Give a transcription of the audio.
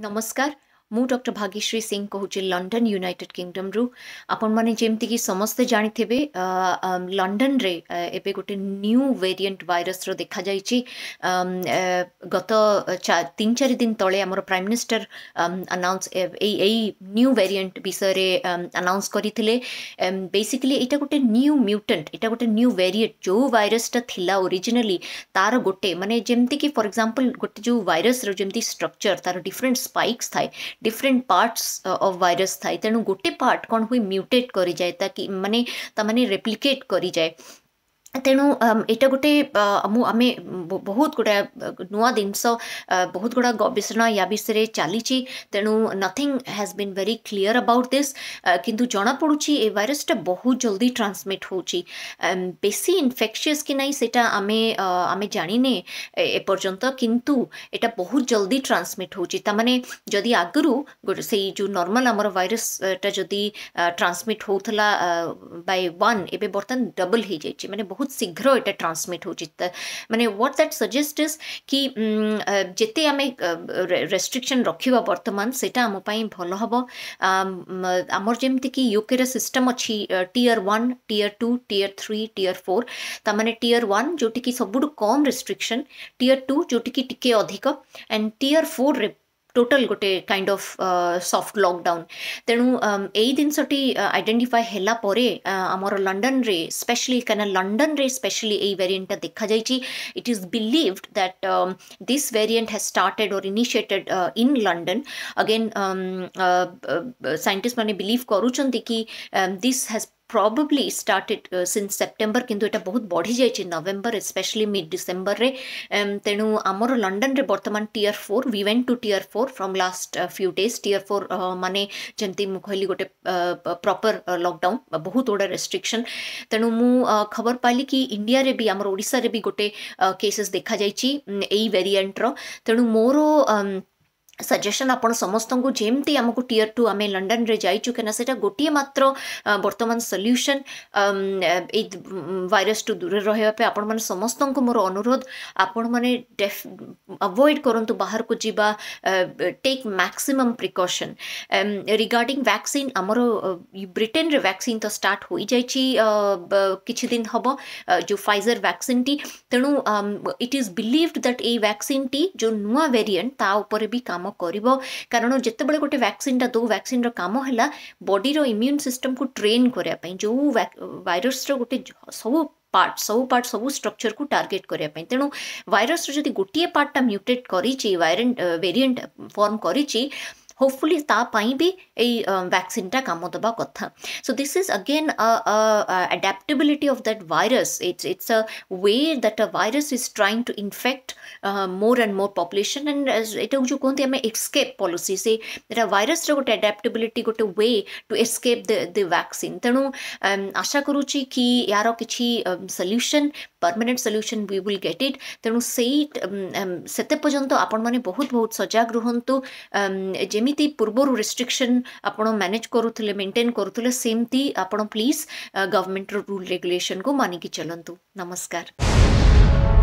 नमस्कार ମୁଁ ଡକ୍ଟର ଭାଗ୍ୟଶ୍ରୀ ସିଂ କହୁଛି ଲଣ୍ଡନ ୟୁନାଇଟେଡ୍ କିଙ୍ଗଡମ୍ରୁ ଆପଣମାନେ ଯେମିତିକି ସମସ୍ତେ ଜାଣିଥିବେ ଲଣ୍ଡନରେ ଏବେ ଗୋଟେ ନ୍ୟୁ ଭେରିଏଣ୍ଟ ଭାଇରସ୍ର ଦେଖାଯାଇଛି ଗତ ତିନି ଚାରି ଦିନ ତଳେ ଆମର ପ୍ରାଇମ୍ ମିନିଷ୍ଟର ଆନାଉନ୍ସ ଏଇ ଏଇ ନ୍ୟୁ ଭେରିଏଣ୍ଟ ବିଷୟରେ ଆନାଉନ୍ସ କରିଥିଲେ ବେସିକାଲି ଏଇଟା ଗୋଟେ ନ୍ୟୁ ମ୍ୟୁଟାଣ୍ଟ ଏଇଟା ଗୋଟେ ନ୍ୟୁ ଭେରିଏଣ୍ଟ ଯେଉଁ ଭାଇରସ୍ଟା ଥିଲା ଓରିଜିନାଲି ତାର ଗୋଟେ ମାନେ ଯେମିତିକି ଫର୍ ଏକ୍ଜାମ୍ପଲ୍ ଗୋଟେ ଯେଉଁ ଭାଇରସ୍ର ଯେମିତି ଷ୍ଟ୍ରକ୍ଚର ତାର ଡିଫରେଣ୍ଟ ସ୍ପାଇକ୍ସ ଥାଏ डिफरेन्ट पार्टस अफ भाइरस थाए तेणु गोटे पार्ट कौन हुए म्यूटेट कर जाए ताकि मानने रेप्लिकेट कर जाए तेणु यहाँ गोटे आम बहुत गुड़ा नुआ जिनस बहुत गुड़ा गवेषणा या विषय में चली तेणु nothing has been very clear about this किंतु जना पड़ू ए भाइरसटा बहुत जल्दी ट्रांसमिट हो बेसी इनफेक्शियस कि नहीं सेटा आमे आमे जाणिने एपर्तंत किंतु यहाँ बहुत जल्दी ट्रांसमिट हो मैंने जदि आगु से जो नर्माल आम भाइरसटा जदि ट्रांसमिट होता बाय वन एवं बर्तमान डबल हो जाए मैंने बहुत बहुत शीघ्र ये ट्रांसमिट हो मैंने व्हाट दैट सजेस्ट इज कि जिते आम रेस्ट्रिक्शन रखा बर्तमान से भल हम आमर कि युके सिस्टम अच्छी tier one tier two tier three tier four तमें टीयर वन जोटी सबुठ कम रेस्ट्रिक्शन टीयर टू जोटी अधिक एंड टीयर फोर ଟୋଟାଲ୍ ଗୋଟେ କାଇଣ୍ଡ ଅଫ୍ ସଫ୍ଟ ଲକଡାଉନ୍ ତେଣୁ ଏଇ ଜିନିଷଟି ଆଇଡେଣ୍ଟିଫାଏ ହେଲା ପରେ ଆମର ଲଣ୍ଡନରେ ସ୍ପେଶଲି କାହିଁକିନା ଲଣ୍ଡନରେ ସ୍ପେଶଲି ଏଇ ଭେରିଏଣ୍ଟଟା ଦେଖାଯାଇଛି it is believed that this variant has started or initiated in London again ସାଇଣ୍ଟିଷ୍ଟମାନେ ବିଲିଭ୍ କରୁଛନ୍ତି କି this has probably started uh, since September କିନ୍ତୁ ଏଟା ବହୁତ ବଢ଼ିଯାଇଛି ନଭେମ୍ବର ଏସ୍ପେଶଲି ମିଡ୍ ଡିସେମ୍ବରରେ ତେଣୁ ଆମର ଲଣ୍ଡନରେ ବର୍ତ୍ତମାନ tier four we went to tier four from last few days tier four ମାନେ ଯେମିତି ମୁଁ କହିଲି ଗୋଟେ ପ୍ରପର୍ ଲକଡାଉନ୍ ବହୁତ ଗୁଡ଼ାଏ ରେଷ୍ଟ୍ରିକ୍ସନ୍ ତେଣୁ ମୁଁ ଖବର ପାଇଲି କି ଇଣ୍ଡିଆରେ ବି ଆମର ଓଡ଼ିଶାରେ ବି ଗୋଟେ କେସେସ୍ ଦେଖାଯାଇଛି ଏଇ ଭେରିଆଣ୍ଟର ତେଣୁ ମୋର सजेसन आप समस्त जमती आमको टीयर टू आम लंडन में जाइु से गोटे मात्र बर्तमान सल्यूशन ये टू दूर रहा आपण मैंने समस्त मोर अनुरोध आपण मैंने अवॉइड करूँ बाहर को जीवा take maximum precaution regarding vaccine आमर ब्रिटेन रे वैक्सीन तो स्टार्ट हो कि दिन हम जो फाइजर वैक्सीन टी तेणु इट इज बिलिवड दैट ये वैक्सीन टी जो नुआ वेरिएंट ता भी कम କାମ କରିବ କାରଣ ଯେତେବେଳେ ଗୋଟେ ଭ୍ୟାକ୍ସିନ୍ଟା ଦେଉ ଭ୍ୟାକ୍ସିନ୍ର କାମ ହେଲା ବଡ଼ିର ଇମ୍ୟୁନ୍ ସିଷ୍ଟମ୍କୁ ଟ୍ରେନ୍ କରିବା ପାଇଁ ଯେଉଁ ଭାଇରସ୍ର ଗୋଟେ ସବୁ ପାର୍ଟ ସବୁ ପାର୍ଟ ସବୁ ଷ୍ଟ୍ରକ୍ଚରକୁ ଟାର୍ଗେଟ୍ କରିବା ପାଇଁ ତେଣୁ ଭାଇରସ୍ର ଯଦି ଗୋଟିଏ ପାର୍ଟଟା ମ୍ୟୁଟେଟ୍ କରିଛି ଭାଇରେଣ୍ଟ ଭେରିଏଣ୍ଟ ଫର୍ମ କରିଛି होपफुली ताप वैक्सीन टा कम दबा कथा so this is again adaptability of that virus it's it's a way that a virus is trying to infect more and more population and एटा जो कहते हैं एस्केप पॉलिसी से एटा वायरस रो गोटे अडाप्टेबिलिटी गोटे way to escape the vaccine तेणु आशा करूची कि यार किसी solution permanent solution we will get it तेणु से पर्यत आप बहुत बहुत सजग रुहतु जमी पूर्व रेस्ट्रिक्शन आप मैनेज करुले मेन्टेन करुले सेमती आप प्लीज गवर्नमेंट रूल रेगुलेशन को मानिकी चलतु नमस्कार